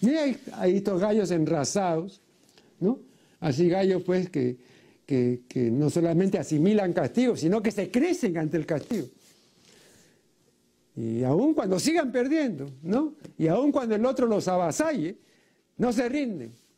Y hay estos gallos enrasados, ¿no? Así gallos, pues, que, que, que no solamente asimilan castigo, sino que se crecen ante el castigo. Y aun cuando sigan perdiendo, ¿no? Y aun cuando el otro los avasalle, no se rinden.